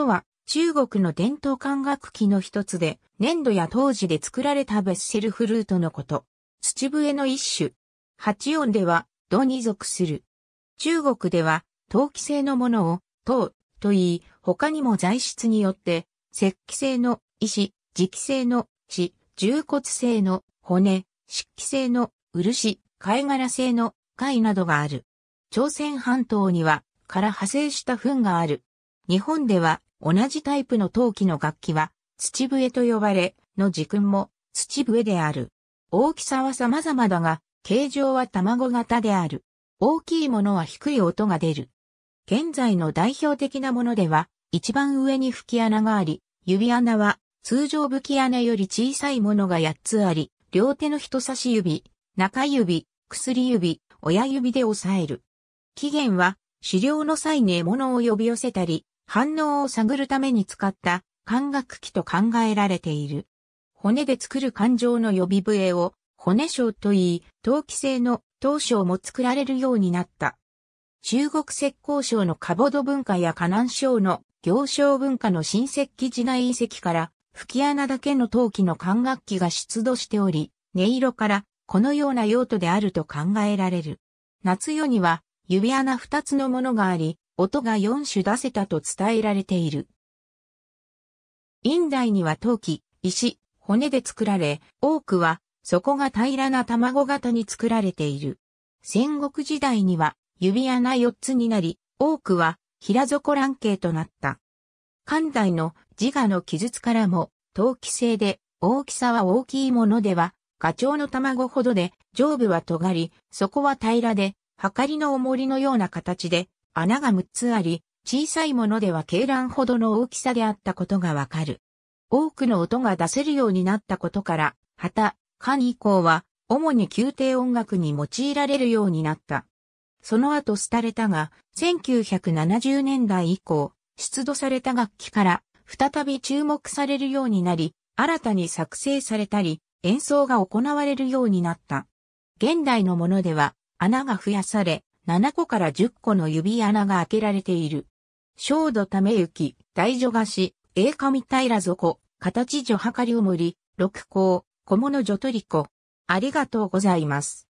とは、中国の伝統管楽器の一つで、粘土や当時で作られたベッセルフルートのこと。土笛の一種。八音では、土に属する。中国では、陶器製のものを、陶と言い、他にも材質によって、石器製の石、磁器製の石、重骨製の骨、漆器製の漆、貝殻製の貝などがある。朝鮮半島には、から派生した糞がある。日本では、同じタイプの陶器の楽器は、土笛と呼ばれ、の時訓も土笛である。大きさは様々だが、形状は卵型である。大きいものは低い音が出る。現在の代表的なものでは、一番上に吹き穴があり、指穴は通常吹き穴より小さいものが8つあり、両手の人差し指、中指、薬指、親指で押さえる。起源は、狩猟の際に獲物を呼び寄せたり、反応を探るために使った管楽器と考えられている。骨で作る感情の呼び笛を骨章といい、陶器製の陶章も作られるようになった。中国石膏章のカボド文化や河南省の行商文化の新石器時代遺跡から吹き穴だけの陶器の管楽器が出土しており、音色からこのような用途であると考えられる。夏夜には指穴二つのものがあり、音が4種出せたと伝えられている。院内には陶器、石、骨で作られ、多くは底が平らな卵型に作られている。戦国時代には指穴4つになり、多くは平底卵形となった。寛代の自我の記述からも、陶器製で大きさは大きいものでは、ガチョウの卵ほどで、上部は尖り、底は平らで、はかりの重りのような形で、穴が6つあり、小さいものでは鶏卵ほどの大きさであったことがわかる。多くの音が出せるようになったことから、旗、間以降は、主に宮廷音楽に用いられるようになった。その後廃れたが、1970年代以降、出土された楽器から、再び注目されるようになり、新たに作成されたり、演奏が行われるようになった。現代のものでは、穴が増やされ、7個から10個の指穴が開けられている。小土ため雪、大女菓子、栄上平底、形女はかりおもり、六甲、小物女取り子。ありがとうございます。